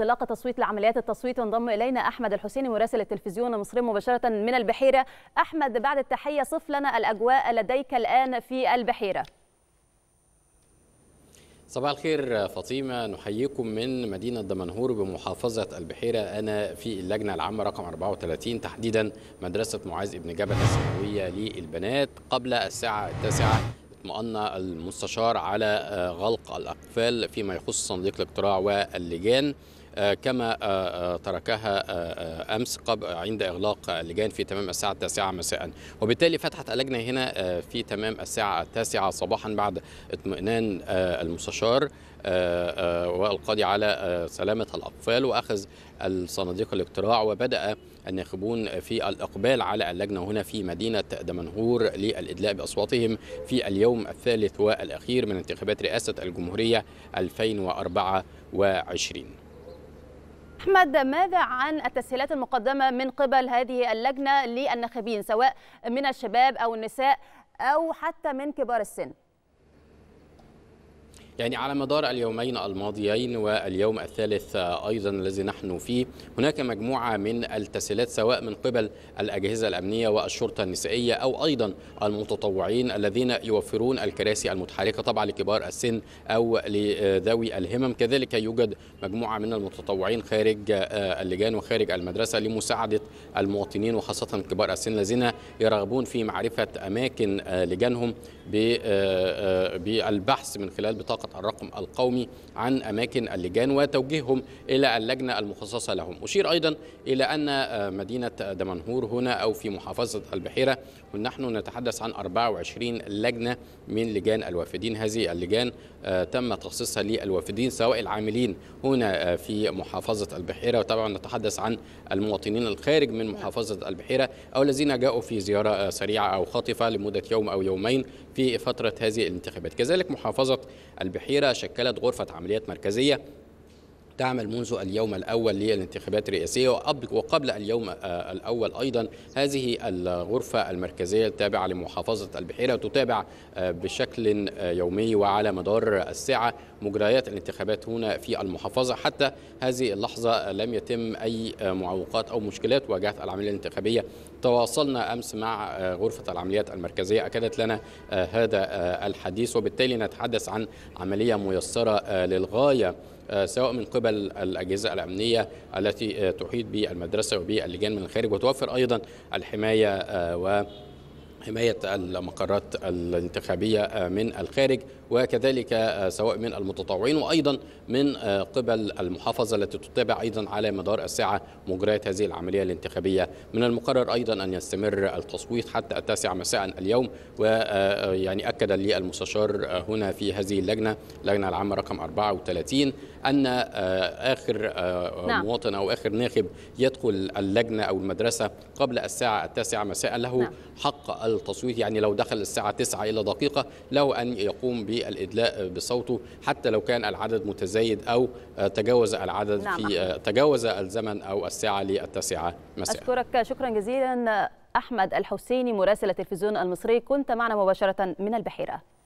انطلاق تصويت لعمليات التصويت وانضم الينا احمد الحسيني مراسل التلفزيون المصري مباشره من البحيره احمد بعد التحيه صف لنا الاجواء لديك الان في البحيره صباح الخير فاطمة نحييكم من مدينة دمنهور بمحافظة البحيرة أنا في اللجنة العامة رقم 34 تحديدا مدرسة معاذ ابن جبل الثانوية للبنات قبل الساعة التاسعة اطمأن المستشار على آه، غلق الأقفال فيما يخص صندوق الاقتراع واللجان آه، كما آه، آه، تركها أمس عند إغلاق اللجان في تمام الساعة التاسعة مساء وبالتالي فتحت اللجنة هنا في تمام الساعة التاسعة صباحا بعد اطمئنان المستشار والقاضي على سلامة الأطفال وأخذ الصناديق الاقتراع وبدأ الناخبون في الإقبال على اللجنة هنا في مدينة دمنهور للإدلاء بأصواتهم في اليوم الثالث والأخير من انتخابات رئاسة الجمهورية 2024 أحمد ماذا عن التسهيلات المقدمة من قبل هذه اللجنة للناخبين سواء من الشباب أو النساء أو حتى من كبار السن؟ يعني على مدار اليومين الماضيين واليوم الثالث أيضا الذي نحن فيه هناك مجموعة من التسهيلات سواء من قبل الأجهزة الأمنية والشرطة النسائية أو أيضا المتطوعين الذين يوفرون الكراسي المتحركة طبعا لكبار السن أو لذوي الهمم كذلك يوجد مجموعة من المتطوعين خارج آه، اللجان وخارج المدرسة لمساعدة المواطنين وخاصة كبار السن الذين يرغبون في معرفة أماكن آه، لجانهم آه، بالبحث من خلال بطاقة الرقم القومي عن أماكن اللجان وتوجيههم إلى اللجنة المخصصة لهم أشير أيضا إلى أن آه، مدينة دمنهور هنا أو في محافظة البحيرة ونحن نتحدث عن 24 لجنة من لجان الوافدين هذه اللجان آه، تم تخصيصها للوافدين سواء العاملين هنا آه، في محافظة البحيرة وطبعا نتحدث عن المواطنين الخارج من محافظة البحيرة أو الذين جاءوا في زيارة سريعة أو خاطفة لمدة يوم أو يومين في فترة هذه الانتخابات كذلك محافظة البحيرة البحيرة شكلت غرفة عمليات مركزية تعمل منذ اليوم الأول للانتخابات الرئاسية وقبل اليوم آه، الأول أيضا هذه الغرفة المركزية التابعة لمحافظة البحيرة تتابع آه، بشكل آه، يومي وعلى مدار الساعة مجريات الانتخابات هنا في المحافظة حتى هذه اللحظة لم يتم أي معوقات أو مشكلات واجهت العملية الانتخابية تواصلنا أمس مع غرفة العمليات المركزية أكدت لنا هذا الحديث وبالتالي نتحدث عن عملية ميسرة للغاية سواء من قبل قبل الأجهزة الأمنية التي آه، تحيط بالمدرسة وباللجان من الخارج وتوفر أيضا الحماية آه، و حماية المقرات الانتخابية من الخارج وكذلك آه، سواء من المتطوعين وأيضا من آه، قبل المحافظة التي تتابع أيضا على مدار الساعة مجريات هذه العملية الانتخابية من المقرر أيضا أن يستمر التصويت حتى التاسع مساء اليوم ويعني آه، أكد لي المستشار هنا في هذه اللجنة اللجنة العامة رقم 34 أن آخر نعم. مواطن أو آخر ناخب يدخل اللجنة أو المدرسة قبل الساعة التاسعة مساء له نعم. حق التصويت يعني لو دخل الساعة 9 إلى دقيقة له أن يقوم بالإدلاء بصوته حتى لو كان العدد متزايد أو تجاوز العدد نعم. في تجاوز الزمن أو الساعة للتاسعة مساء أشكرك شكرا جزيلا أحمد الحسيني مراسل التلفزيون المصري كنت معنا مباشرة من البحيرة